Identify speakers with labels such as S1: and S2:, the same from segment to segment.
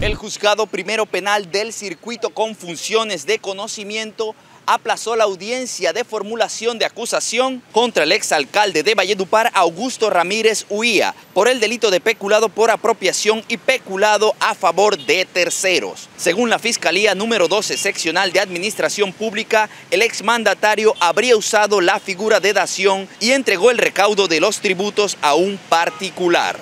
S1: El juzgado primero penal del circuito con funciones de conocimiento aplazó la audiencia de formulación de acusación contra el exalcalde de Valledupar, Augusto Ramírez Huía, por el delito de peculado por apropiación y peculado a favor de terceros. Según la Fiscalía número 12 seccional de Administración Pública, el exmandatario habría usado la figura de dación y entregó el recaudo de los tributos a un particular.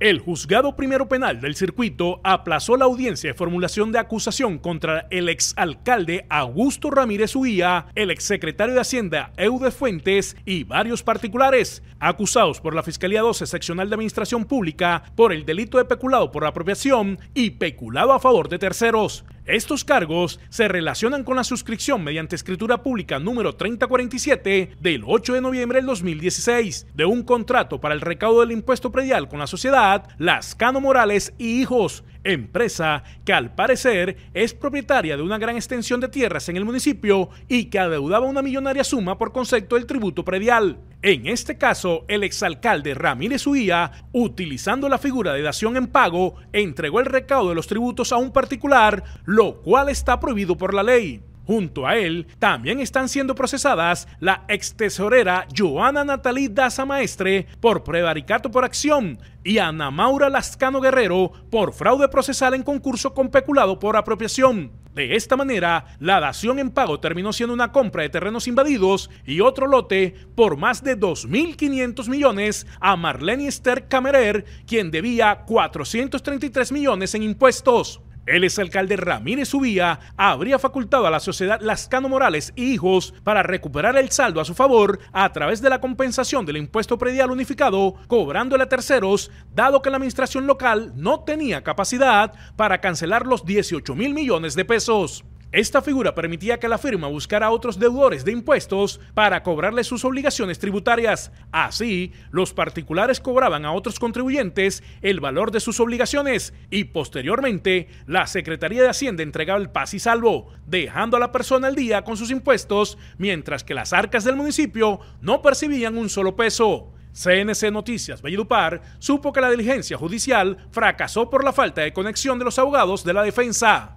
S2: El juzgado primero penal del circuito aplazó la audiencia de formulación de acusación contra el exalcalde Augusto Ramírez Uía, el exsecretario de Hacienda Eude Fuentes y varios particulares, acusados por la Fiscalía 12 Seccional de Administración Pública por el delito de peculado por apropiación y peculado a favor de terceros. Estos cargos se relacionan con la suscripción mediante escritura pública número 3047 del 8 de noviembre del 2016 de un contrato para el recaudo del impuesto predial con la sociedad Lascano Morales y hijos empresa que al parecer es propietaria de una gran extensión de tierras en el municipio y que adeudaba una millonaria suma por concepto del tributo predial. En este caso, el exalcalde Ramírez Uía, utilizando la figura de dación en pago, entregó el recaudo de los tributos a un particular, lo cual está prohibido por la ley. Junto a él también están siendo procesadas la ex tesorera Joana Natalí Daza Maestre por prevaricato por acción y Ana Maura Lascano Guerrero por fraude procesal en concurso con peculado por apropiación. De esta manera, la dación en pago terminó siendo una compra de terrenos invadidos y otro lote por más de 2.500 millones a Marlene Esther Camerer, quien debía 433 millones en impuestos. El exalcalde Ramírez Ubía habría facultado a la sociedad Lascano Morales y Hijos para recuperar el saldo a su favor a través de la compensación del impuesto predial unificado, cobrándole a terceros, dado que la administración local no tenía capacidad para cancelar los 18 mil millones de pesos. Esta figura permitía que la firma buscara a otros deudores de impuestos para cobrarle sus obligaciones tributarias. Así, los particulares cobraban a otros contribuyentes el valor de sus obligaciones y posteriormente la Secretaría de Hacienda entregaba el paz y salvo, dejando a la persona al día con sus impuestos, mientras que las arcas del municipio no percibían un solo peso. CNC Noticias Valledupar supo que la diligencia judicial fracasó por la falta de conexión de los abogados de la defensa.